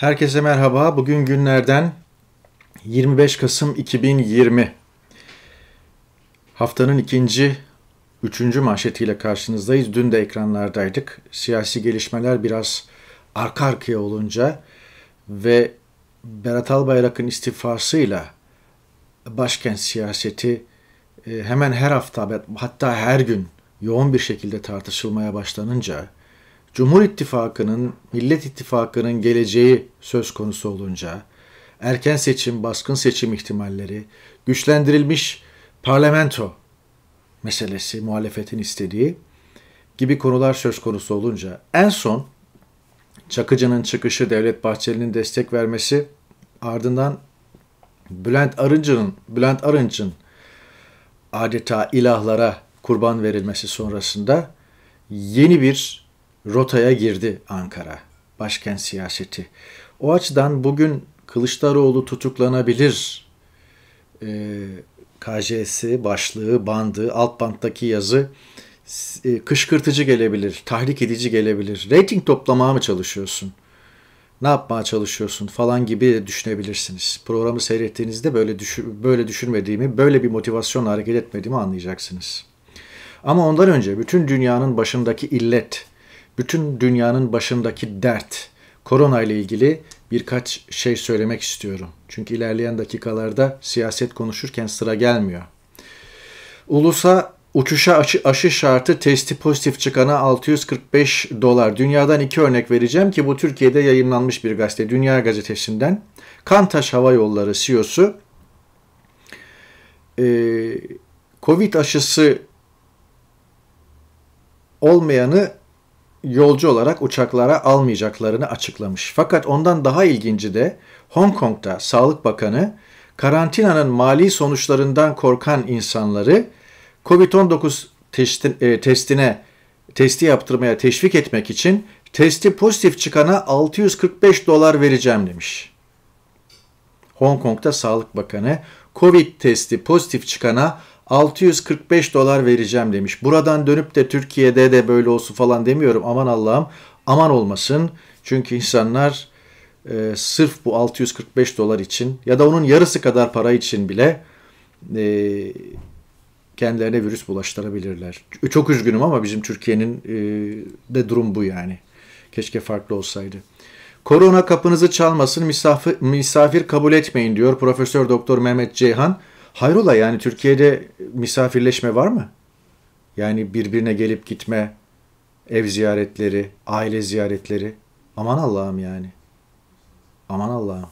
Herkese merhaba. Bugün günlerden 25 Kasım 2020. Haftanın ikinci, üçüncü manşetiyle karşınızdayız. Dün de ekranlardaydık. Siyasi gelişmeler biraz arka arkaya olunca ve Berat Albayrak'ın istifasıyla başkent siyaseti e, hemen her hafta hatta her gün yoğun bir şekilde tartışılmaya başlanınca Cumhur İttifakı'nın, Millet İttifakı'nın geleceği söz konusu olunca, erken seçim, baskın seçim ihtimalleri, güçlendirilmiş parlamento meselesi muhalefetin istediği gibi konular söz konusu olunca en son Çakıcı'nın çıkışı, Devlet Bahçeli'nin destek vermesi ardından Bülent Arınç'ın Bülent Arınç'ın adeta ilahlara kurban verilmesi sonrasında yeni bir rotaya girdi Ankara, başkent siyaseti. O açıdan bugün Kılıçdaroğlu tutuklanabilir e, ee, KJ'si, başlığı, bandı, alt banttaki yazı e, kışkırtıcı gelebilir, tahrik edici gelebilir. Rating toplamaya mı çalışıyorsun? Ne yapmaya çalışıyorsun falan gibi düşünebilirsiniz. Programı seyrettiğinizde böyle düşün, böyle düşünmediğimi, böyle bir motivasyon hareket etmediğimi anlayacaksınız. Ama ondan önce bütün dünyanın başındaki illet bütün dünyanın başındaki dert korona ile ilgili birkaç şey söylemek istiyorum. Çünkü ilerleyen dakikalarda siyaset konuşurken sıra gelmiyor. Ulusa uçuşa aşı, aşı şartı testi pozitif çıkana 645 dolar. Dünyadan iki örnek vereceğim ki bu Türkiye'de yayınlanmış bir gazete. Dünya gazetesinden. Kantaş Hava Yolları CEO'su e, Covid aşısı olmayanı yolcu olarak uçaklara almayacaklarını açıklamış. Fakat ondan daha ilginci de Hong Kong'da Sağlık Bakanı karantinanın mali sonuçlarından korkan insanları COVID-19 e, testine testi yaptırmaya teşvik etmek için testi pozitif çıkana 645 dolar vereceğim demiş. Hong Kong'da Sağlık Bakanı COVID testi pozitif çıkana 645 dolar vereceğim demiş. Buradan dönüp de Türkiye'de de böyle olsun falan demiyorum. Aman Allah'ım aman olmasın. Çünkü insanlar e, sırf bu 645 dolar için ya da onun yarısı kadar para için bile e, kendilerine virüs bulaştırabilirler. Çok üzgünüm ama bizim Türkiye'nin e, de durum bu yani. Keşke farklı olsaydı. Korona kapınızı çalmasın, misafir, misafir kabul etmeyin diyor Profesör Doktor Mehmet Ceyhan. Hayrola yani Türkiye'de misafirleşme var mı? Yani birbirine gelip gitme, ev ziyaretleri, aile ziyaretleri. Aman Allah'ım yani. Aman Allah'ım.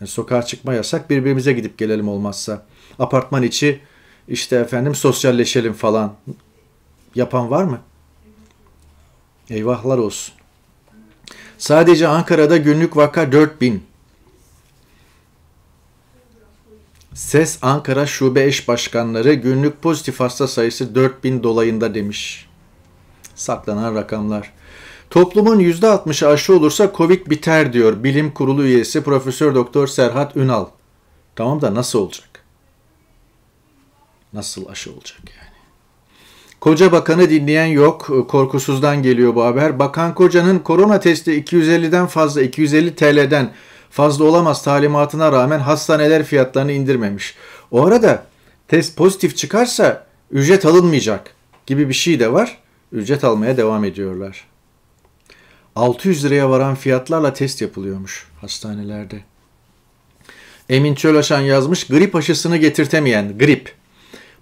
Yani sokağa çıkma yasak birbirimize gidip gelelim olmazsa. Apartman içi işte efendim sosyalleşelim falan. Yapan var mı? Eyvahlar olsun. Sadece Ankara'da günlük vaka 4000. Ses Ankara Şube Eş Başkanları günlük pozitif hasta sayısı 4000 dolayında demiş. Saklanan rakamlar. Toplumun %60'ı aşı olursa Covid biter diyor Bilim Kurulu üyesi Profesör Doktor Serhat Ünal. Tamam da nasıl olacak? Nasıl aşı olacak yani? Koca bakanı dinleyen yok. Korkusuzdan geliyor bu haber. Bakan kocanın korona testi 250'den fazla 250 TL'den fazla olamaz talimatına rağmen hastaneler fiyatlarını indirmemiş. O arada test pozitif çıkarsa ücret alınmayacak gibi bir şey de var. Ücret almaya devam ediyorlar. 600 liraya varan fiyatlarla test yapılıyormuş hastanelerde. Emin Çölaşan yazmış grip aşısını getirtemeyen grip.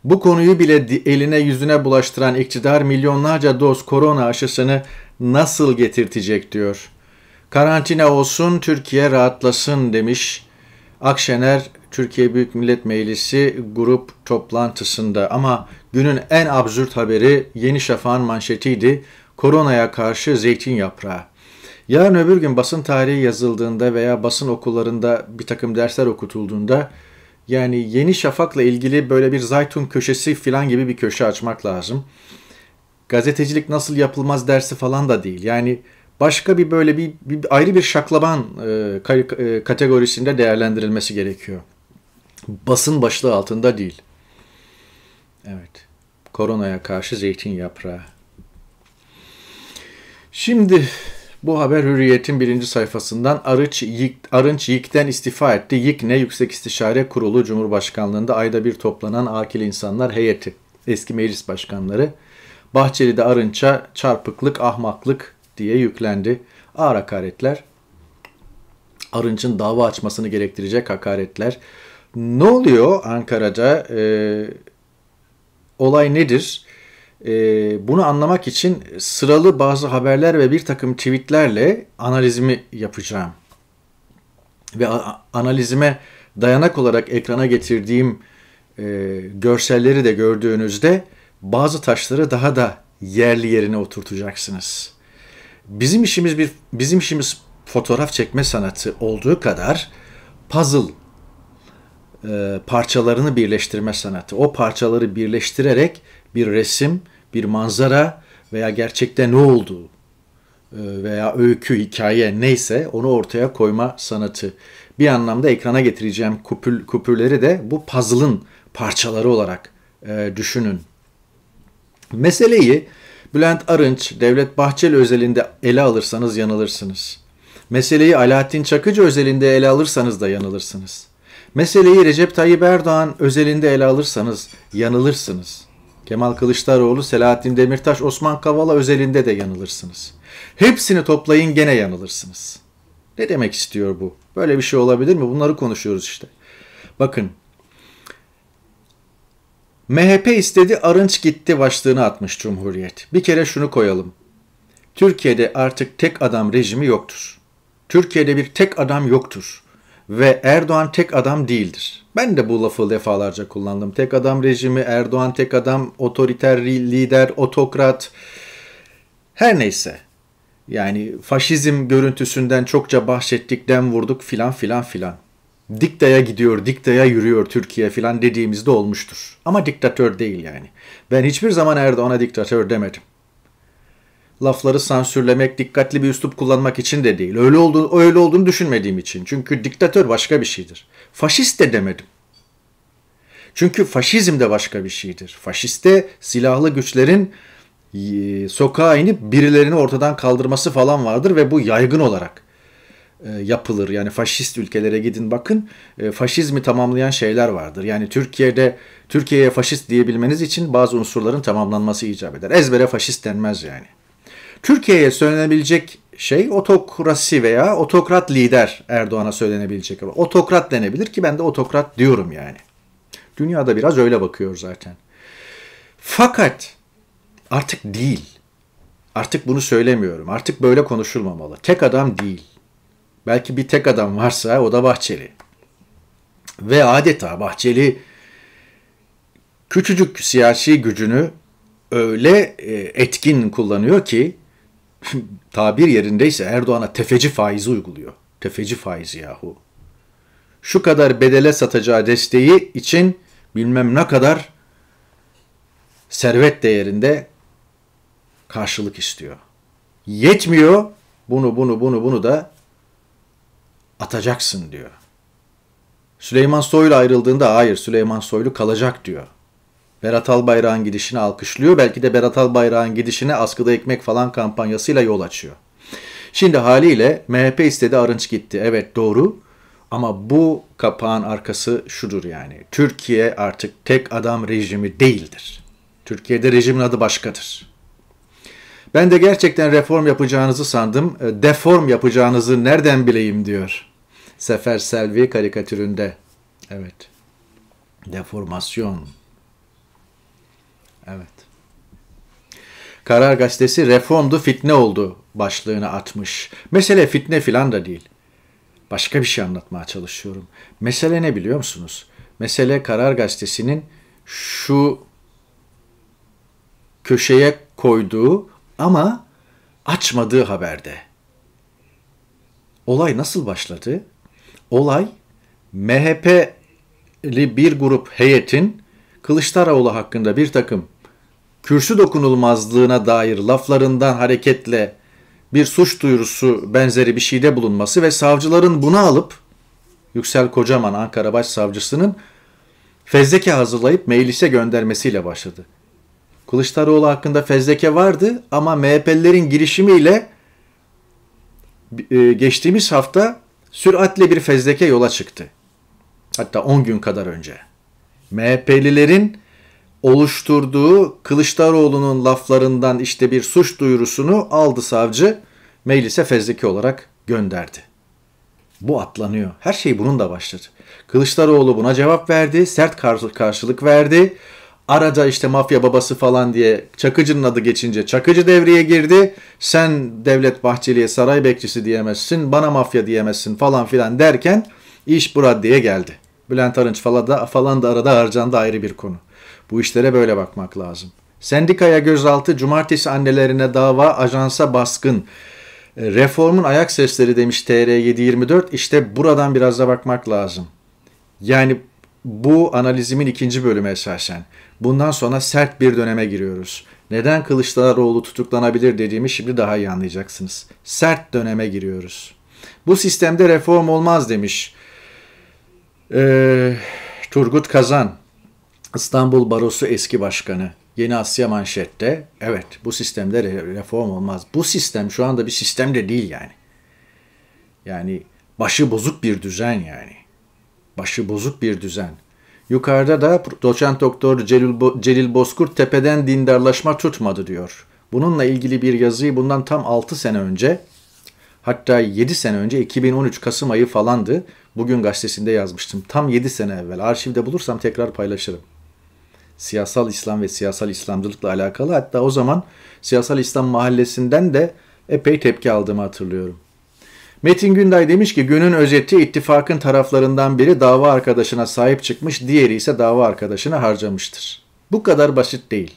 Bu konuyu bile eline yüzüne bulaştıran iktidar milyonlarca doz korona aşısını nasıl getirtecek diyor. Karantina olsun, Türkiye rahatlasın demiş Akşener Türkiye Büyük Millet Meclisi grup toplantısında. Ama günün en absürt haberi Yeni Şafak'ın manşetiydi. Koronaya karşı zeytin yaprağı. Yarın öbür gün basın tarihi yazıldığında veya basın okullarında bir takım dersler okutulduğunda yani Yeni Şafak'la ilgili böyle bir zaytun köşesi filan gibi bir köşe açmak lazım. Gazetecilik nasıl yapılmaz dersi falan da değil. Yani başka bir böyle bir, bir ayrı bir şaklaban e, e, kategorisinde değerlendirilmesi gerekiyor. Basın başlığı altında değil. Evet. Koronaya karşı zeytin yaprağı. Şimdi bu haber Hürriyet'in birinci sayfasından Arıç Yik, Arınç Yik'ten istifa etti. Yik ne? Yüksek İstişare Kurulu Cumhurbaşkanlığında ayda bir toplanan akil insanlar heyeti. Eski meclis başkanları. Bahçeli'de Arınç'a çarpıklık, ahmaklık, diye yüklendi. Ağır hakaretler, Arınç'ın dava açmasını gerektirecek hakaretler. Ne oluyor Ankara'da? Ee, olay nedir? Ee, bunu anlamak için sıralı bazı haberler ve bir takım tweetlerle analizimi yapacağım. Ve analizime dayanak olarak ekrana getirdiğim e, görselleri de gördüğünüzde bazı taşları daha da yerli yerine oturtacaksınız. Bizim işimiz bir bizim işimiz fotoğraf çekme sanatı olduğu kadar puzzle e, parçalarını birleştirme sanatı. O parçaları birleştirerek bir resim, bir manzara veya gerçekte ne olduğu e, veya öykü, hikaye neyse onu ortaya koyma sanatı. Bir anlamda ekrana getireceğim kupül, kupürleri de bu puzzle'ın parçaları olarak e, düşünün. Meseleyi Bülent Arınç, Devlet Bahçeli özelinde ele alırsanız yanılırsınız. Meseleyi Alaaddin Çakıcı özelinde ele alırsanız da yanılırsınız. Meseleyi Recep Tayyip Erdoğan özelinde ele alırsanız yanılırsınız. Kemal Kılıçdaroğlu, Selahattin Demirtaş, Osman Kavala özelinde de yanılırsınız. Hepsini toplayın gene yanılırsınız. Ne demek istiyor bu? Böyle bir şey olabilir mi? Bunları konuşuyoruz işte. Bakın MHP istedi Arınç gitti başlığını atmış Cumhuriyet. Bir kere şunu koyalım. Türkiye'de artık tek adam rejimi yoktur. Türkiye'de bir tek adam yoktur. Ve Erdoğan tek adam değildir. Ben de bu lafı defalarca kullandım. Tek adam rejimi, Erdoğan tek adam, otoriter lider, otokrat. Her neyse. Yani faşizm görüntüsünden çokça bahsettik, dem vurduk filan filan filan diktaya gidiyor, diktaya yürüyor Türkiye filan dediğimizde olmuştur. Ama diktatör değil yani. Ben hiçbir zaman Erdoğan'a diktatör demedim. Lafları sansürlemek, dikkatli bir üslup kullanmak için de değil. Öyle olduğunu, öyle olduğunu düşünmediğim için. Çünkü diktatör başka bir şeydir. Faşist de demedim. Çünkü faşizm de başka bir şeydir. Faşiste silahlı güçlerin e, sokağa inip birilerini ortadan kaldırması falan vardır ve bu yaygın olarak e, yapılır. Yani faşist ülkelere gidin bakın. E, faşizmi tamamlayan şeyler vardır. Yani Türkiye'de Türkiye'ye faşist diyebilmeniz için bazı unsurların tamamlanması icap eder. Ezbere faşist denmez yani. Türkiye'ye söylenebilecek şey otokrasi veya otokrat lider Erdoğan'a söylenebilecek. Otokrat denebilir ki ben de otokrat diyorum yani. Dünyada biraz öyle bakıyor zaten. Fakat artık değil. Artık bunu söylemiyorum. Artık böyle konuşulmamalı. Tek adam değil. Belki bir tek adam varsa o da Bahçeli. Ve adeta Bahçeli küçücük siyasi gücünü öyle e, etkin kullanıyor ki tabir yerindeyse Erdoğan'a tefeci faizi uyguluyor. Tefeci faizi yahu. Şu kadar bedele satacağı desteği için bilmem ne kadar servet değerinde karşılık istiyor. Yetmiyor bunu bunu bunu bunu da atacaksın diyor. Süleyman Soylu ayrıldığında hayır Süleyman Soylu kalacak diyor. Berat Albayrak'ın gidişini alkışlıyor. Belki de Berat Albayrak'ın gidişine askıda ekmek falan kampanyasıyla yol açıyor. Şimdi haliyle MHP istedi Arınç gitti. Evet doğru ama bu kapağın arkası şudur yani. Türkiye artık tek adam rejimi değildir. Türkiye'de rejimin adı başkadır. Ben de gerçekten reform yapacağınızı sandım. Deform yapacağınızı nereden bileyim diyor. Sefer Selvi karikatüründe. Evet. Deformasyon. Evet. Karar Gazetesi reformdu fitne oldu başlığını atmış. Mesele fitne filan da değil. Başka bir şey anlatmaya çalışıyorum. Mesele ne biliyor musunuz? Mesele Karar Gazetesi'nin şu köşeye koyduğu ama açmadığı haberde. Olay nasıl başladı? Olay MHP'li bir grup heyetin Kılıçdaroğlu hakkında bir takım kürsü dokunulmazlığına dair laflarından hareketle bir suç duyurusu benzeri bir şeyde bulunması ve savcıların bunu alıp Yüksel Kocaman Ankara Başsavcısının fezleke hazırlayıp meclise göndermesiyle başladı. Kılıçdaroğlu hakkında fezleke vardı ama MHP'lilerin girişimiyle e, geçtiğimiz hafta süratle bir fezleke yola çıktı. Hatta 10 gün kadar önce. MHP'lilerin oluşturduğu Kılıçdaroğlu'nun laflarından işte bir suç duyurusunu aldı savcı, meclise fezleke olarak gönderdi. Bu atlanıyor. Her şey bunun da başladı. Kılıçdaroğlu buna cevap verdi, sert karşılık verdi. Arada işte mafya babası falan diye Çakıcı'nın adı geçince Çakıcı devreye girdi. Sen Devlet Bahçeli'ye saray bekçisi diyemezsin, bana mafya diyemezsin falan filan derken iş bu raddeye geldi. Bülent Arınç falan da, falan da arada harcandı ayrı bir konu. Bu işlere böyle bakmak lazım. Sendikaya gözaltı, cumartesi annelerine dava, ajansa baskın. E, reformun ayak sesleri demiş TR724. İşte buradan biraz da bakmak lazım. Yani bu analizimin ikinci bölümü esasen. Bundan sonra sert bir döneme giriyoruz. Neden Kılıçdaroğlu tutuklanabilir dediğimi şimdi daha iyi anlayacaksınız. Sert döneme giriyoruz. Bu sistemde reform olmaz demiş. Ee, Turgut Kazan, İstanbul Barosu eski başkanı. Yeni Asya manşette. Evet bu sistemde reform olmaz. Bu sistem şu anda bir sistem de değil yani. Yani başı bozuk bir düzen yani. Başı bozuk bir düzen. Yukarıda da doçent doktor Celil, Bo Celil Bozkurt tepeden dindarlaşma tutmadı diyor. Bununla ilgili bir yazıyı bundan tam 6 sene önce hatta 7 sene önce 2013 Kasım ayı falandı. Bugün gazetesinde yazmıştım. Tam 7 sene evvel. Arşivde bulursam tekrar paylaşırım. Siyasal İslam ve siyasal İslamcılıkla alakalı. Hatta o zaman Siyasal İslam Mahallesi'nden de epey tepki aldığımı hatırlıyorum. Metin Günday demiş ki günün özeti ittifakın taraflarından biri dava arkadaşına sahip çıkmış, diğeri ise dava arkadaşına harcamıştır. Bu kadar basit değil.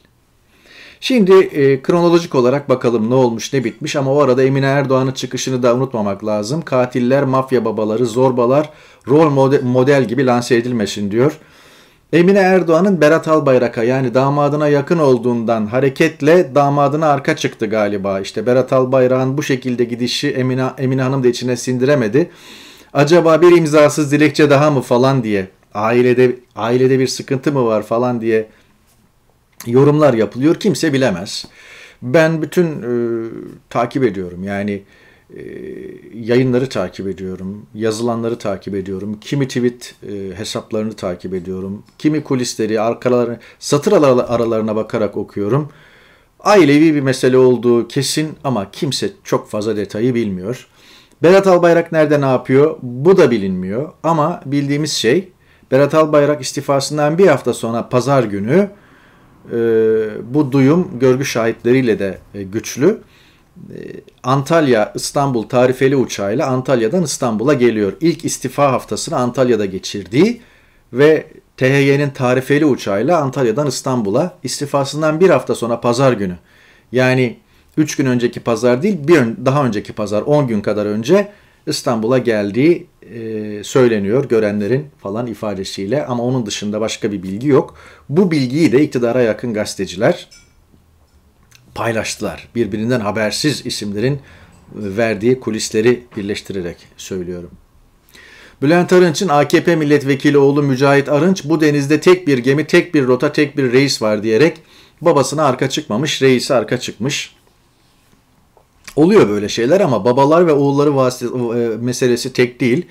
Şimdi e, kronolojik olarak bakalım ne olmuş ne bitmiş ama o arada Emine Erdoğan'ın çıkışını da unutmamak lazım. Katiller, mafya babaları, zorbalar rol model, model gibi lanse edilmesin diyor. Emine Erdoğan'ın Berat Albayrak'a yani damadına yakın olduğundan hareketle damadına arka çıktı galiba. İşte Berat Albayrak'ın bu şekilde gidişi Emine, Emine Hanım da içine sindiremedi. Acaba bir imzasız dilekçe daha mı falan diye ailede ailede bir sıkıntı mı var falan diye yorumlar yapılıyor. Kimse bilemez. Ben bütün e, takip ediyorum. Yani ee, yayınları takip ediyorum, yazılanları takip ediyorum, kimi tweet e, hesaplarını takip ediyorum, kimi kulisleri, arkalarını, satır aralarına bakarak okuyorum. Ailevi bir mesele olduğu kesin ama kimse çok fazla detayı bilmiyor. Berat Albayrak nerede ne yapıyor? Bu da bilinmiyor ama bildiğimiz şey Berat Albayrak istifasından bir hafta sonra pazar günü e, bu duyum görgü şahitleriyle de e, güçlü ee, Antalya İstanbul tarifeli uçağıyla Antalya'dan İstanbul'a geliyor. İlk istifa haftasını Antalya'da geçirdiği ve THY'nin tarifeli uçağıyla Antalya'dan İstanbul'a istifasından bir hafta sonra pazar günü yani 3 gün önceki pazar değil bir daha önceki pazar 10 gün kadar önce İstanbul'a geldiği e, söyleniyor görenlerin falan ifadesiyle ama onun dışında başka bir bilgi yok. Bu bilgiyi de iktidara yakın gazeteciler paylaştılar. Birbirinden habersiz isimlerin verdiği kulisleri birleştirerek söylüyorum. Bülent Arınç'ın AKP milletvekili oğlu Mücahit Arınç bu denizde tek bir gemi, tek bir rota, tek bir reis var diyerek babasına arka çıkmamış, reisi arka çıkmış. Oluyor böyle şeyler ama babalar ve oğulları vasıt e, meselesi tek değil.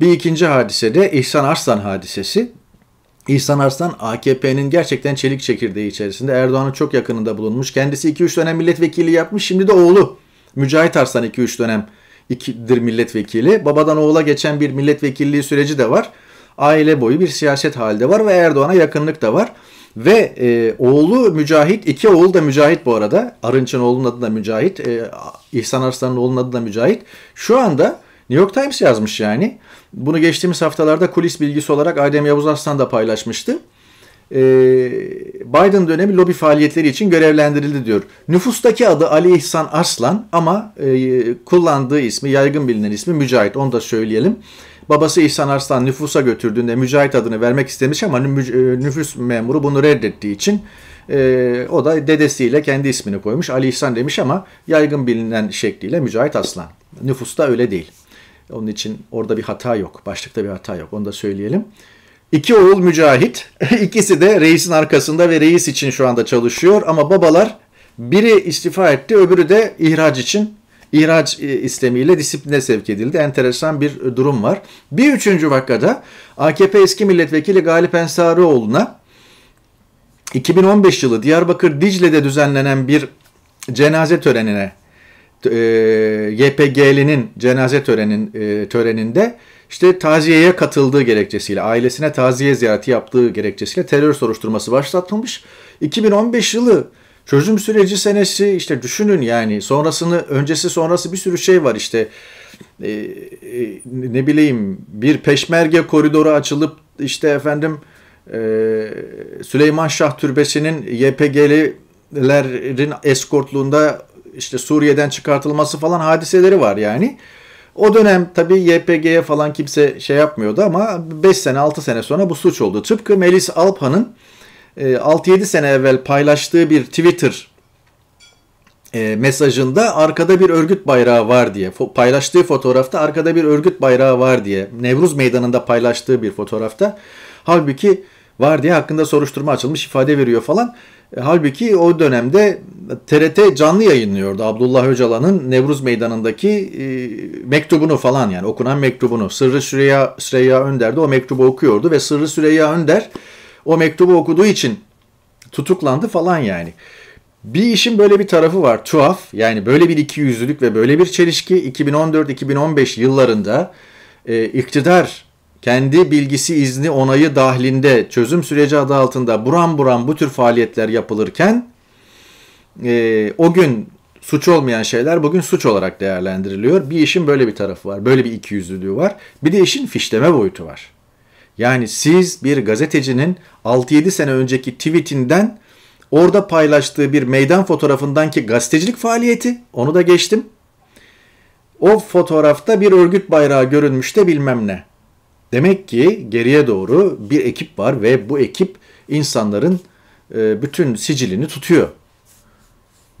Bir ikinci hadise de İhsan Arslan hadisesi. İhsan Arslan AKP'nin gerçekten çelik çekirdeği içerisinde Erdoğan'ın çok yakınında bulunmuş. Kendisi 2-3 dönem milletvekili yapmış. Şimdi de oğlu Mücahit Arslan 2-3 dönem ikidir milletvekili. Babadan oğula geçen bir milletvekilliği süreci de var. Aile boyu bir siyaset halde var ve Erdoğan'a yakınlık da var. Ve e, oğlu Mücahit, iki oğul da Mücahit bu arada. Arınç'ın oğlunun adı da Mücahit, e, İhsan Arslan'ın oğlunun adı da Mücahit. Şu anda New York Times yazmış yani. Bunu geçtiğimiz haftalarda kulis bilgisi olarak Adem Yavuz Aslan da paylaşmıştı. Ee, Biden dönemi lobi faaliyetleri için görevlendirildi diyor. Nüfustaki adı Ali İhsan Aslan ama e, kullandığı ismi, yaygın bilinen ismi Mücahit. Onu da söyleyelim. Babası İhsan Aslan nüfusa götürdüğünde Mücahit adını vermek istemiş ama e, nüfus memuru bunu reddettiği için e, o da dedesiyle kendi ismini koymuş. Ali İhsan demiş ama yaygın bilinen şekliyle Mücahit Aslan. Nüfusta öyle değil. Onun için orada bir hata yok. Başlıkta bir hata yok. Onu da söyleyelim. İki oğul mücahit. İkisi de reisin arkasında ve reis için şu anda çalışıyor. Ama babalar biri istifa etti öbürü de ihraç için ihraç e, istemiyle disipline sevk edildi. Enteresan bir durum var. Bir üçüncü vakada AKP eski milletvekili Galip Ensarioğlu'na 2015 yılı Diyarbakır Dicle'de düzenlenen bir cenaze törenine e, YPG'linin cenaze törenin, e, töreninde işte taziyeye katıldığı gerekçesiyle, ailesine taziye ziyareti yaptığı gerekçesiyle terör soruşturması başlatılmış. 2015 yılı çözüm süreci senesi işte düşünün yani sonrasını, öncesi sonrası bir sürü şey var işte. E, e, ne bileyim bir peşmerge koridoru açılıp işte efendim e, Süleyman Şah Türbesi'nin YPG'lilerin eskortluğunda işte Suriye'den çıkartılması falan hadiseleri var yani. O dönem tabii YPG'ye falan kimse şey yapmıyordu ama 5 sene 6 sene sonra bu suç oldu. Tıpkı Melis Alpan'ın 6-7 e, sene evvel paylaştığı bir Twitter e, mesajında arkada bir örgüt bayrağı var diye paylaştığı fotoğrafta arkada bir örgüt bayrağı var diye Nevruz Meydanı'nda paylaştığı bir fotoğrafta halbuki var diye hakkında soruşturma açılmış ifade veriyor falan. E, halbuki o dönemde TRT canlı yayınlıyordu Abdullah Öcalan'ın Nevruz Meydanı'ndaki e, mektubunu falan yani okunan mektubunu. Sırrı Süreyya, Süreyya Önder de o mektubu okuyordu ve Sırrı Süreyya Önder o mektubu okuduğu için tutuklandı falan yani. Bir işin böyle bir tarafı var tuhaf yani böyle bir ikiyüzlülük ve böyle bir çelişki 2014-2015 yıllarında e, iktidar kendi bilgisi izni onayı dahilinde çözüm süreci adı altında buram buram bu tür faaliyetler yapılırken e, o gün suç olmayan şeyler bugün suç olarak değerlendiriliyor. Bir işin böyle bir tarafı var. Böyle bir ikiyüzlülüğü var. Bir de işin fişleme boyutu var. Yani siz bir gazetecinin 6-7 sene önceki tweetinden orada paylaştığı bir meydan fotoğrafından ki gazetecilik faaliyeti onu da geçtim. O fotoğrafta bir örgüt bayrağı görünmüş de bilmem ne. Demek ki geriye doğru bir ekip var ve bu ekip insanların e, bütün sicilini tutuyor.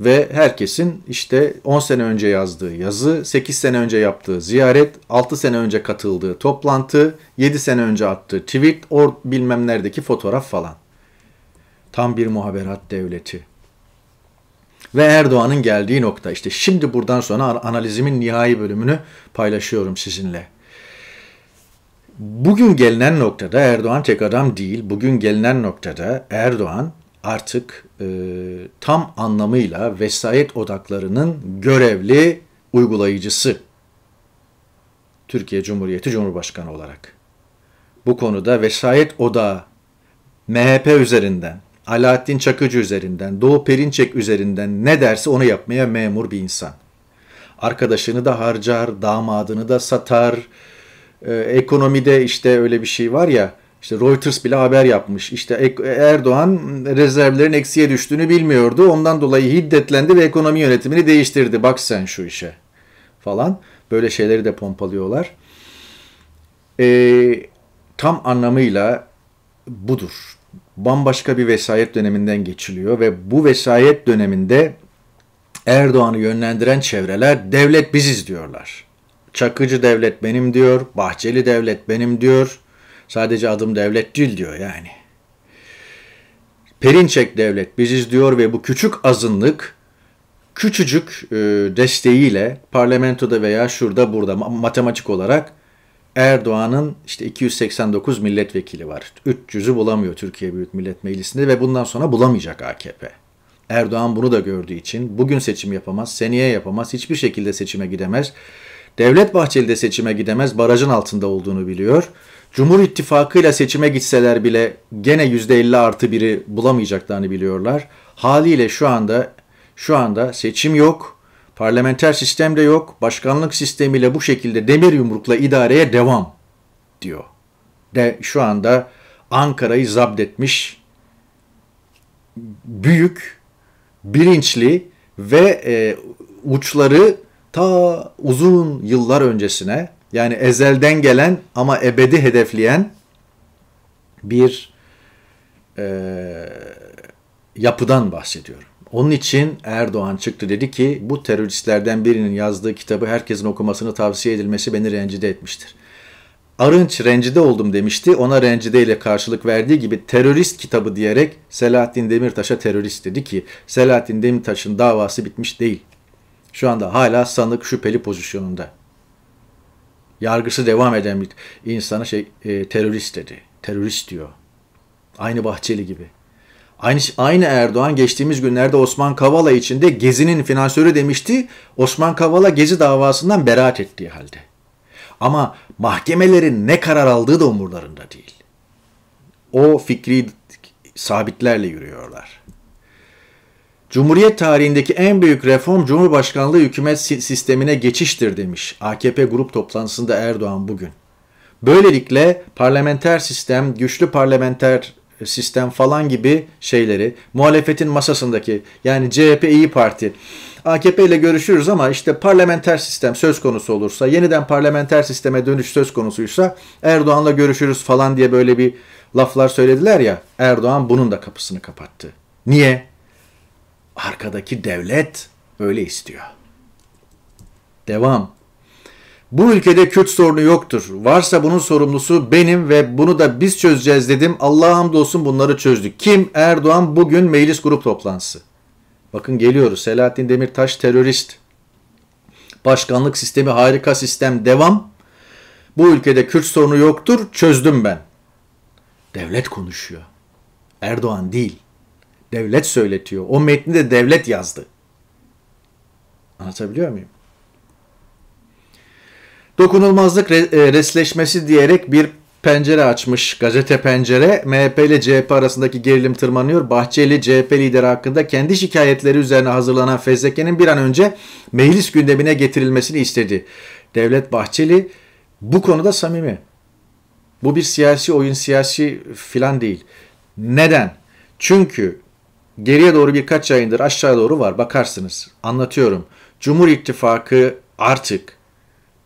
Ve herkesin işte 10 sene önce yazdığı yazı, 8 sene önce yaptığı ziyaret, 6 sene önce katıldığı toplantı, 7 sene önce attığı tweet, or bilmem neredeki fotoğraf falan. Tam bir muhaberat devleti. Ve Erdoğan'ın geldiği nokta işte şimdi buradan sonra analizimin nihai bölümünü paylaşıyorum sizinle bugün gelinen noktada Erdoğan tek adam değil. Bugün gelinen noktada Erdoğan artık e, tam anlamıyla vesayet odaklarının görevli uygulayıcısı. Türkiye Cumhuriyeti Cumhurbaşkanı olarak. Bu konuda vesayet odağı MHP üzerinden, Alaaddin Çakıcı üzerinden, Doğu Perinçek üzerinden ne derse onu yapmaya memur bir insan. Arkadaşını da harcar, damadını da satar, e, ekonomide işte öyle bir şey var ya işte Reuters bile haber yapmış. İşte Erdoğan rezervlerin eksiye düştüğünü bilmiyordu. Ondan dolayı hiddetlendi ve ekonomi yönetimini değiştirdi. Bak sen şu işe falan. Böyle şeyleri de pompalıyorlar. E, tam anlamıyla budur. Bambaşka bir vesayet döneminden geçiliyor ve bu vesayet döneminde Erdoğan'ı yönlendiren çevreler devlet biziz diyorlar. Çakıcı devlet benim diyor, Bahçeli devlet benim diyor. Sadece adım devlet değil diyor yani. Perinçek devlet biziz diyor ve bu küçük azınlık küçücük e, desteğiyle parlamentoda veya şurada burada matematik olarak Erdoğan'ın işte 289 milletvekili var. 300'ü bulamıyor Türkiye Büyük Millet Meclisi'nde ve bundan sonra bulamayacak AKP. Erdoğan bunu da gördüğü için bugün seçim yapamaz, seneye yapamaz, hiçbir şekilde seçime gidemez. Devlet Bahçeli de seçime gidemez, barajın altında olduğunu biliyor. Cumhur İttifakı ile seçime gitseler bile gene %50 artı biri bulamayacaklarını biliyorlar. Haliyle şu anda şu anda seçim yok, parlamenter sistem de yok, başkanlık sistemiyle bu şekilde demir yumrukla idareye devam diyor. De şu anda Ankara'yı zapt etmiş büyük, bilinçli ve e, uçları ta uzun yıllar öncesine yani ezelden gelen ama ebedi hedefleyen bir e, yapıdan bahsediyorum. Onun için Erdoğan çıktı dedi ki bu teröristlerden birinin yazdığı kitabı herkesin okumasını tavsiye edilmesi beni rencide etmiştir. Arınç rencide oldum demişti. Ona rencide ile karşılık verdiği gibi terörist kitabı diyerek Selahattin Demirtaş'a terörist dedi ki Selahattin Demirtaş'ın davası bitmiş değil. Şu anda hala sanık şüpheli pozisyonunda. Yargısı devam eden bir insana şey e, terörist dedi. Terörist diyor. Aynı Bahçeli gibi. Aynı, aynı Erdoğan geçtiğimiz günlerde Osman Kavala için de Gezi'nin finansörü demişti. Osman Kavala Gezi davasından beraat ettiği halde. Ama mahkemelerin ne karar aldığı da umurlarında değil. O fikri sabitlerle yürüyorlar. Cumhuriyet tarihindeki en büyük reform Cumhurbaşkanlığı hükümet sistemine geçiştir demiş AKP grup toplantısında Erdoğan bugün. Böylelikle parlamenter sistem, güçlü parlamenter sistem falan gibi şeyleri muhalefetin masasındaki yani CHP İyi Parti AKP ile görüşürüz ama işte parlamenter sistem söz konusu olursa yeniden parlamenter sisteme dönüş söz konusuysa Erdoğan'la görüşürüz falan diye böyle bir laflar söylediler ya Erdoğan bunun da kapısını kapattı. Niye? arkadaki devlet öyle istiyor. Devam. Bu ülkede Kürt sorunu yoktur. Varsa bunun sorumlusu benim ve bunu da biz çözeceğiz dedim. Allah'a hamdolsun bunları çözdük. Kim? Erdoğan bugün meclis grup toplantısı. Bakın geliyoruz. Selahattin Demirtaş terörist. Başkanlık sistemi harika sistem devam. Bu ülkede Kürt sorunu yoktur. Çözdüm ben. Devlet konuşuyor. Erdoğan değil. Devlet söyletiyor. O metni de devlet yazdı. Anlatabiliyor muyum? Dokunulmazlık e, resleşmesi diyerek bir pencere açmış gazete pencere. MHP ile CHP arasındaki gerilim tırmanıyor. Bahçeli CHP lideri hakkında kendi şikayetleri üzerine hazırlanan fezlekenin bir an önce meclis gündemine getirilmesini istedi. Devlet Bahçeli bu konuda samimi. Bu bir siyasi oyun, siyasi filan değil. Neden? Çünkü geriye doğru birkaç yayındır aşağıya doğru var bakarsınız. Anlatıyorum. Cumhur İttifakı artık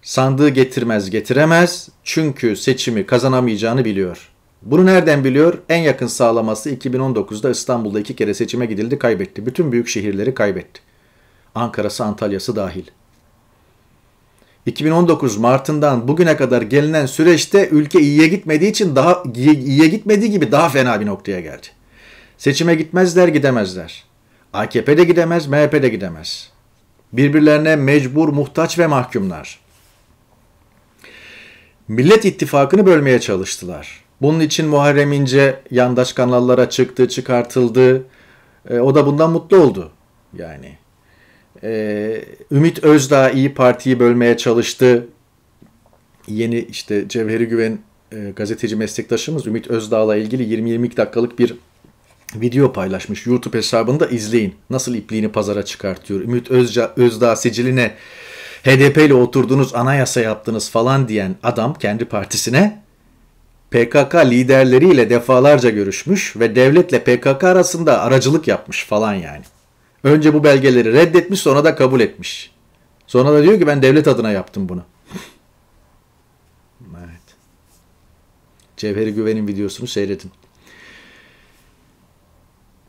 sandığı getirmez getiremez çünkü seçimi kazanamayacağını biliyor. Bunu nereden biliyor? En yakın sağlaması 2019'da İstanbul'da iki kere seçime gidildi kaybetti. Bütün büyük şehirleri kaybetti. Ankara'sı Antalya'sı dahil. 2019 Mart'ından bugüne kadar gelinen süreçte ülke iyiye gitmediği için daha iyiye gitmediği gibi daha fena bir noktaya geldi. Seçime gitmezler gidemezler. AKP de gidemez, MHP de gidemez. Birbirlerine mecbur, muhtaç ve mahkumlar. Millet ittifakını bölmeye çalıştılar. Bunun için Muharrem İnce yandaş kanallara çıktı, çıkartıldı. E, o da bundan mutlu oldu. Yani e, Ümit Özdağ İyi Parti'yi bölmeye çalıştı. Yeni işte Cevheri Güven e, gazeteci meslektaşımız Ümit Özdağ'la ilgili 20-22 dakikalık bir video paylaşmış. YouTube hesabında izleyin. Nasıl ipliğini pazara çıkartıyor. Ümit Özca, Özdağ siciline HDP ile oturdunuz anayasa yaptınız falan diyen adam kendi partisine PKK liderleriyle defalarca görüşmüş ve devletle PKK arasında aracılık yapmış falan yani. Önce bu belgeleri reddetmiş sonra da kabul etmiş. Sonra da diyor ki ben devlet adına yaptım bunu. evet. Cevheri Güven'in videosunu seyredin.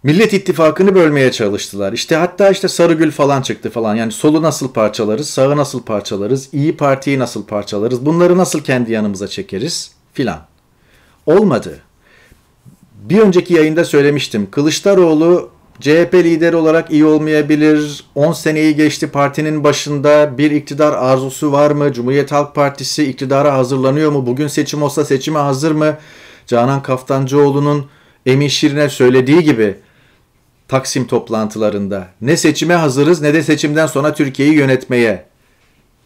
Millet İttifakı'nı bölmeye çalıştılar. İşte hatta işte Sarıgül falan çıktı falan. Yani solu nasıl parçalarız, sağı nasıl parçalarız, iyi Parti'yi nasıl parçalarız, bunları nasıl kendi yanımıza çekeriz filan. Olmadı. Bir önceki yayında söylemiştim. Kılıçdaroğlu CHP lideri olarak iyi olmayabilir. 10 seneyi geçti partinin başında. Bir iktidar arzusu var mı? Cumhuriyet Halk Partisi iktidara hazırlanıyor mu? Bugün seçim olsa seçime hazır mı? Canan Kaftancıoğlu'nun Emin Şirin'e söylediği gibi Taksim toplantılarında. Ne seçime hazırız ne de seçimden sonra Türkiye'yi yönetmeye.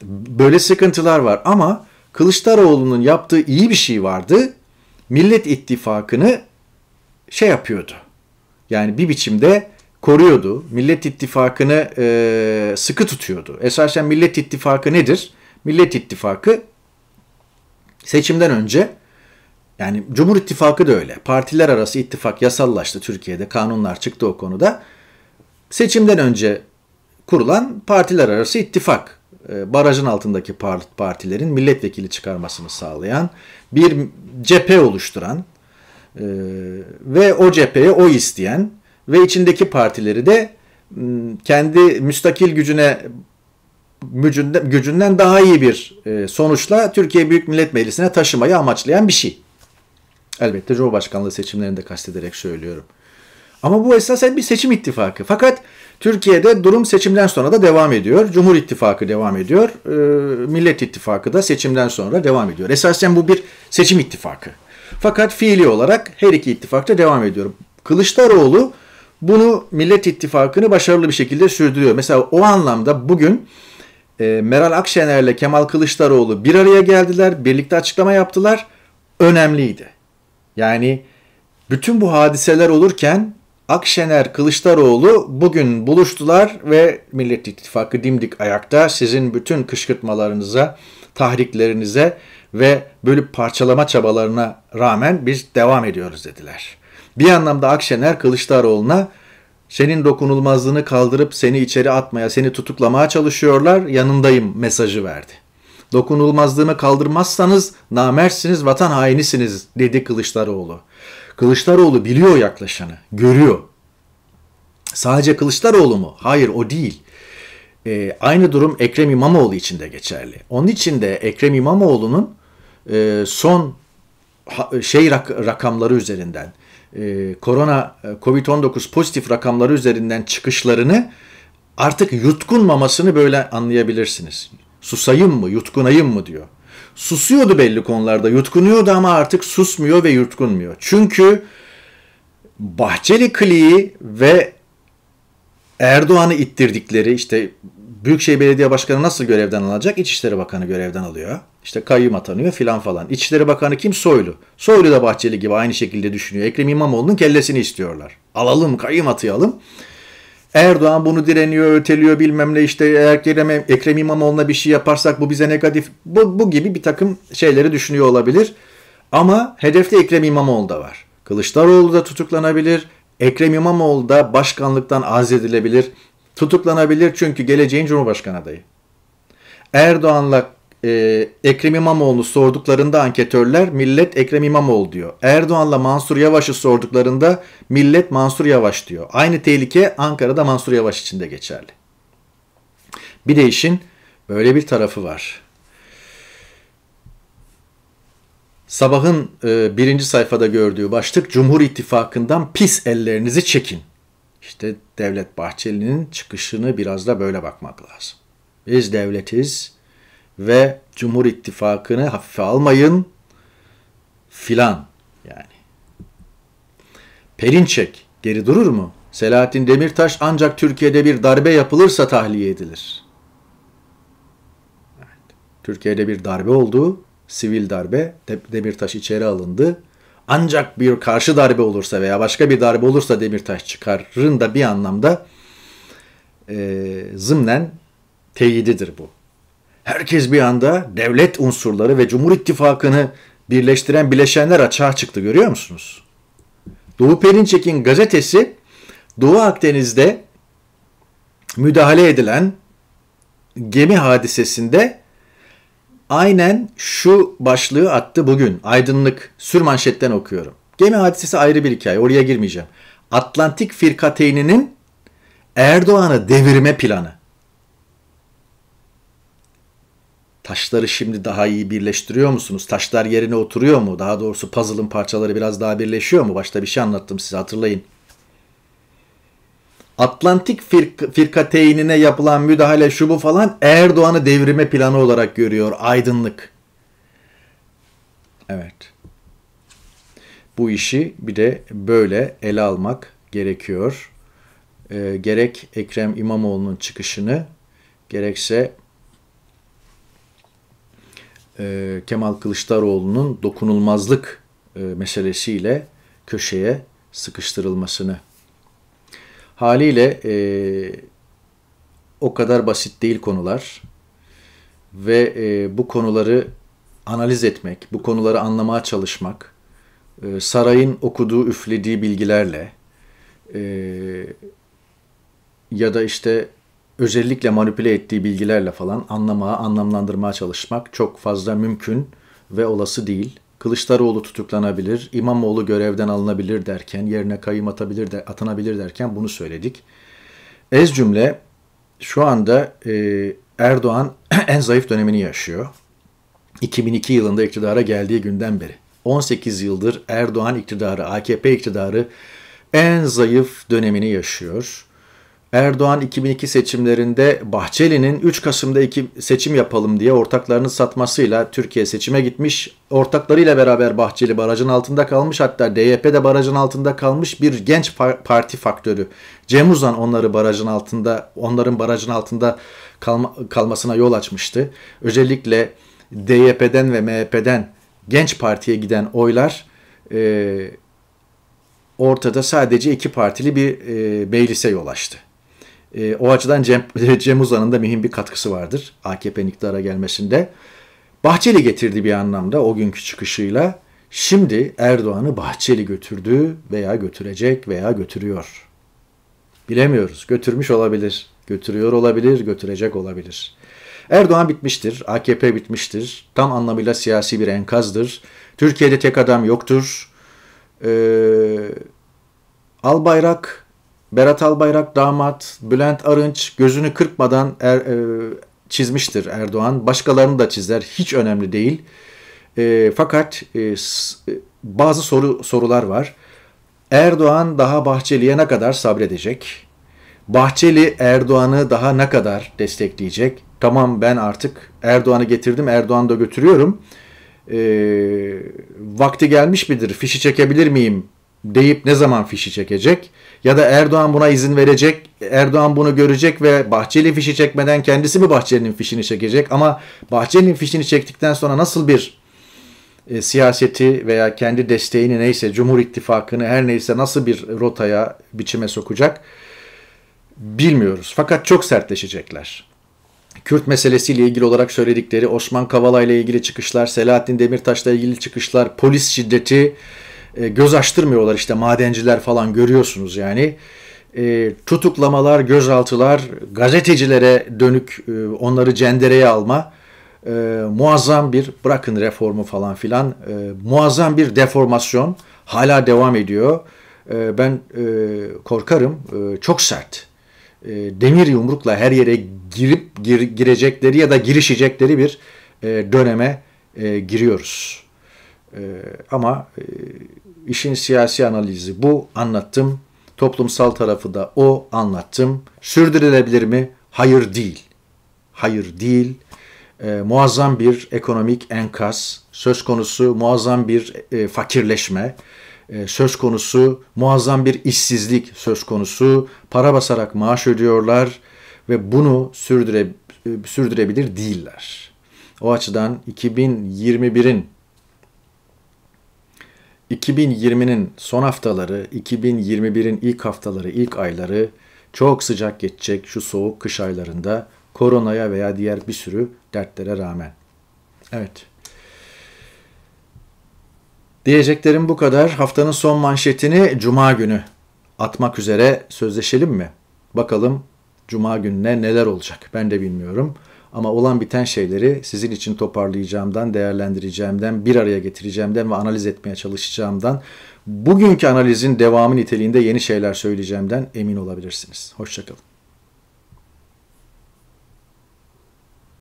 Böyle sıkıntılar var ama Kılıçdaroğlu'nun yaptığı iyi bir şey vardı. Millet İttifakı'nı şey yapıyordu. Yani bir biçimde koruyordu. Millet İttifakı'nı e, sıkı tutuyordu. Esasen Millet İttifakı nedir? Millet İttifakı seçimden önce yani Cumhur İttifakı da öyle. Partiler arası ittifak yasallaştı Türkiye'de. Kanunlar çıktı o konuda. Seçimden önce kurulan partiler arası ittifak. E, barajın altındaki partilerin milletvekili çıkarmasını sağlayan bir cephe oluşturan e, ve o cepheye o isteyen ve içindeki partileri de kendi müstakil gücüne gücünden daha iyi bir e, sonuçla Türkiye Büyük Millet Meclisi'ne taşımayı amaçlayan bir şey. Elbette Cumhurbaşkanlığı seçimlerini de kastederek söylüyorum. Ama bu esasen bir seçim ittifakı. Fakat Türkiye'de durum seçimden sonra da devam ediyor. Cumhur İttifakı devam ediyor. E, Millet İttifakı da seçimden sonra devam ediyor. Esasen bu bir seçim ittifakı. Fakat fiili olarak her iki ittifak da devam ediyor. Kılıçdaroğlu bunu Millet İttifakı'nı başarılı bir şekilde sürdürüyor. Mesela o anlamda bugün e, Meral Akşener ile Kemal Kılıçdaroğlu bir araya geldiler. Birlikte açıklama yaptılar. Önemliydi. Yani bütün bu hadiseler olurken Akşener Kılıçdaroğlu bugün buluştular ve Millet İttifakı dimdik ayakta sizin bütün kışkırtmalarınıza, tahriklerinize ve bölüp parçalama çabalarına rağmen biz devam ediyoruz dediler. Bir anlamda Akşener Kılıçdaroğlu'na senin dokunulmazlığını kaldırıp seni içeri atmaya, seni tutuklamaya çalışıyorlar, yanındayım mesajı verdi. Dokunulmazlığımı kaldırmazsanız namersiniz, vatan hainisiniz dedi Kılıçdaroğlu. Kılıçdaroğlu biliyor yaklaşanı, görüyor. Sadece Kılıçdaroğlu mu? Hayır o değil. E, aynı durum Ekrem İmamoğlu için de geçerli. Onun için de Ekrem İmamoğlu'nun e, son ha, şey rak, rakamları üzerinden, e, korona e, COVID-19 pozitif rakamları üzerinden çıkışlarını artık yutkunmamasını böyle anlayabilirsiniz. Susayım mı, yutkunayım mı diyor. Susuyordu belli konularda, yutkunuyordu ama artık susmuyor ve yutkunmuyor. Çünkü Bahçeli Kli'yi ve Erdoğan'ı ittirdikleri işte Büyükşehir Belediye Başkanı nasıl görevden alacak? İçişleri Bakanı görevden alıyor. İşte kayyum atanıyor filan falan. İçişleri Bakanı kim? Soylu. Soylu da Bahçeli gibi aynı şekilde düşünüyor. Ekrem İmamoğlu'nun kellesini istiyorlar. Alalım kayyum atayalım. Erdoğan bunu direniyor, öteliyor bilmem ne işte Ekrem, e- Ekrem İmamoğlu'na bir şey yaparsak bu bize negatif. Bu, bu gibi bir takım şeyleri düşünüyor olabilir. Ama hedefte Ekrem İmamoğlu da var. Kılıçdaroğlu da tutuklanabilir. Ekrem İmamoğlu da başkanlıktan azledilebilir. Tutuklanabilir çünkü geleceğin Cumhurbaşkanı adayı. Erdoğan'la e, Ekrem İmamoğlu'nu sorduklarında anketörler millet Ekrem İmamoğlu diyor. Erdoğan'la Mansur Yavaş'ı sorduklarında millet Mansur Yavaş diyor. Aynı tehlike Ankara'da Mansur Yavaş için de geçerli. Bir de işin böyle bir tarafı var. Sabahın e, birinci sayfada gördüğü başlık Cumhur İttifakı'ndan pis ellerinizi çekin. İşte Devlet Bahçeli'nin çıkışını biraz da böyle bakmak lazım. Biz devletiz, ve Cumhur İttifakı'nı hafife almayın filan yani. Perinçek geri durur mu? Selahattin Demirtaş ancak Türkiye'de bir darbe yapılırsa tahliye edilir. Türkiye'de bir darbe oldu, sivil darbe, Demirtaş içeri alındı. Ancak bir karşı darbe olursa veya başka bir darbe olursa Demirtaş çıkarın da bir anlamda e, zımnen teyididir bu. Herkes bir anda devlet unsurları ve Cumhur İttifakı'nı birleştiren bileşenler açığa çıktı görüyor musunuz? Doğu Perinçek'in gazetesi Doğu Akdeniz'de müdahale edilen gemi hadisesinde aynen şu başlığı attı bugün. Aydınlık sürmanşetten okuyorum. Gemi hadisesi ayrı bir hikaye. Oraya girmeyeceğim. Atlantik firkateyninin Erdoğan'ı devirme planı. Taşları şimdi daha iyi birleştiriyor musunuz? Taşlar yerine oturuyor mu? Daha doğrusu puzzle'ın parçaları biraz daha birleşiyor mu? Başta bir şey anlattım size hatırlayın. Atlantik firk firkateynine yapılan müdahale şu bu falan Erdoğan'ı devrime planı olarak görüyor aydınlık. Evet. Bu işi bir de böyle ele almak gerekiyor. E, gerek Ekrem İmamoğlu'nun çıkışını gerekse e, Kemal Kılıçdaroğlu'nun dokunulmazlık e, meselesiyle köşeye sıkıştırılmasını. Haliyle e, o kadar basit değil konular ve bu konuları analiz etmek, bu konuları anlamaya çalışmak, sarayın okuduğu, üflediği bilgilerle ya da işte özellikle manipüle ettiği bilgilerle falan anlamaya, anlamlandırmaya çalışmak çok fazla mümkün ve olası değil. Kılıçdaroğlu tutuklanabilir, İmamoğlu görevden alınabilir derken, yerine kayım atabilir de, atanabilir derken bunu söyledik. Ez cümle şu anda e, Erdoğan en zayıf dönemini yaşıyor. 2002 yılında iktidara geldiği günden beri. 18 yıldır Erdoğan iktidarı, AKP iktidarı en zayıf dönemini yaşıyor. Erdoğan 2002 seçimlerinde Bahçeli'nin 3 Kasım'da iki seçim yapalım diye ortaklarını satmasıyla Türkiye seçime gitmiş. Ortaklarıyla beraber Bahçeli barajın altında kalmış hatta DYP de barajın altında kalmış bir genç parti faktörü. Cem Uzan onları barajın altında, onların barajın altında kalma, kalmasına yol açmıştı. Özellikle DYP'den ve MHP'den genç partiye giden oylar e, ortada sadece iki partili bir e, meclise yol açtı. E, o açıdan Cem, Cem Uzan'ın da mühim bir katkısı vardır AKP'nin iktidara gelmesinde. Bahçeli getirdi bir anlamda o günkü çıkışıyla. Şimdi Erdoğan'ı Bahçeli götürdü veya götürecek veya götürüyor. Bilemiyoruz. Götürmüş olabilir, götürüyor olabilir, götürecek olabilir. Erdoğan bitmiştir, AKP bitmiştir. Tam anlamıyla siyasi bir enkazdır. Türkiye'de tek adam yoktur. Ee, Albayrak Berat Albayrak damat, Bülent Arınç gözünü kırpmadan er, e, çizmiştir Erdoğan. Başkalarını da çizer, hiç önemli değil. E, fakat e, e, bazı soru sorular var. Erdoğan daha Bahçeli'ye ne kadar sabredecek? Bahçeli Erdoğan'ı daha ne kadar destekleyecek? Tamam ben artık Erdoğan'ı getirdim, Erdoğan'ı da götürüyorum. E, vakti gelmiş midir, fişi çekebilir miyim deyip ne zaman fişi çekecek? Ya da Erdoğan buna izin verecek, Erdoğan bunu görecek ve Bahçeli fişi çekmeden kendisi mi Bahçeli'nin fişini çekecek? Ama Bahçeli'nin fişini çektikten sonra nasıl bir e, siyaseti veya kendi desteğini neyse, Cumhur İttifakı'nı her neyse nasıl bir rotaya, biçime sokacak bilmiyoruz. Fakat çok sertleşecekler. Kürt meselesiyle ilgili olarak söyledikleri Osman Kavala ile ilgili çıkışlar, Selahattin Demirtaş'la ilgili çıkışlar, polis şiddeti, e, göz açtırmıyorlar işte madenciler falan görüyorsunuz yani. E, tutuklamalar, gözaltılar, gazetecilere dönük e, onları cendereye alma e, muazzam bir bırakın reformu falan filan e, muazzam bir deformasyon hala devam ediyor. E, ben e, korkarım e, çok sert e, demir yumrukla her yere girip gir, girecekleri ya da girişecekleri bir e, döneme e, giriyoruz. E, ama e, işin siyasi analizi bu anlattım. Toplumsal tarafı da o anlattım. Sürdürülebilir mi? Hayır değil. Hayır değil. E, muazzam bir ekonomik enkaz, söz konusu muazzam bir e, fakirleşme, e, söz konusu muazzam bir işsizlik söz konusu. Para basarak maaş ödüyorlar ve bunu sürdüre, e, sürdürebilir değiller. O açıdan 2021'in 2020'nin son haftaları, 2021'in ilk haftaları, ilk ayları çok sıcak geçecek şu soğuk kış aylarında koronaya veya diğer bir sürü dertlere rağmen. Evet. Diyeceklerim bu kadar. Haftanın son manşetini cuma günü atmak üzere sözleşelim mi? Bakalım cuma gününe neler olacak? Ben de bilmiyorum. Ama olan biten şeyleri sizin için toparlayacağımdan, değerlendireceğimden, bir araya getireceğimden ve analiz etmeye çalışacağımdan, bugünkü analizin devamı niteliğinde yeni şeyler söyleyeceğimden emin olabilirsiniz. Hoşçakalın.